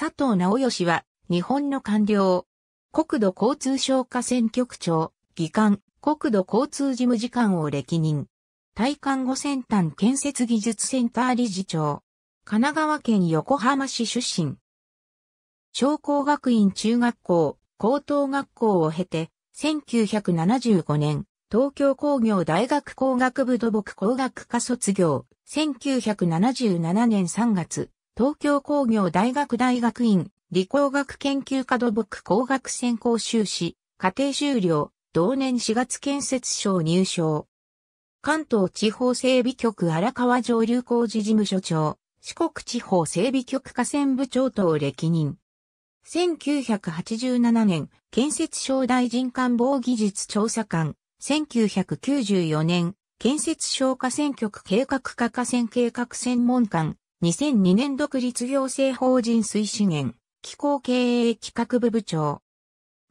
佐藤直義は、日本の官僚、国土交通省河川局長、議官、国土交通事務次官を歴任。対看五先端建設技術センター理事長。神奈川県横浜市出身。商工学院中学校、高等学校を経て、1975年、東京工業大学工学部土木工学科卒業、1977年3月、東京工業大学大学院理工学研究科土木工学専攻修士、家庭修了、同年4月建設省入省。関東地方整備局荒川上流工事事務所長、四国地方整備局河川部長等歴任。1987年、建設省大臣官房技術調査官、1994年、建設省河川局計画課河川計画専門官、2002年独立行政法人水資源、機構経営企画部部長。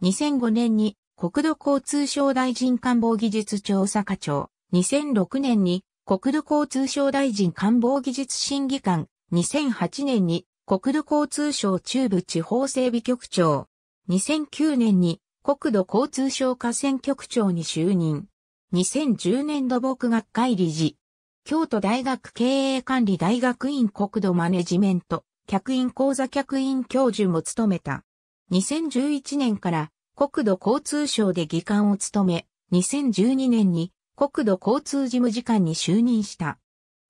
2005年に国土交通省大臣官房技術調査課長。2006年に国土交通省大臣官房技術審議官。2008年に国土交通省中部地方整備局長。2009年に国土交通省河川局長に就任。2010年土木学会理事。京都大学経営管理大学院国土マネジメント、客員講座客員教授も務めた。2011年から国土交通省で議官を務め、2012年に国土交通事務次官に就任した。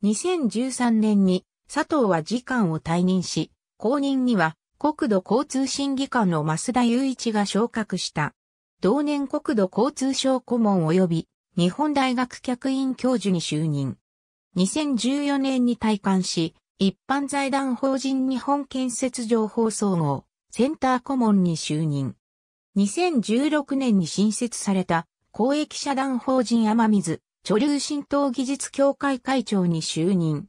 2013年に佐藤は次官を退任し、後任には国土交通審議官の増田雄一が昇格した。同年国土交通省顧問及び日本大学客員教授に就任。2014年に退官し、一般財団法人日本建設情報総合センター顧問に就任。2016年に新設された公益社団法人雨水貯留浸透技術協会会長に就任。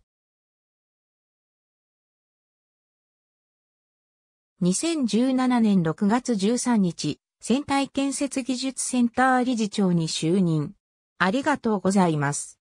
2017年6月13日、船体建設技術センター理事長に就任。ありがとうございます。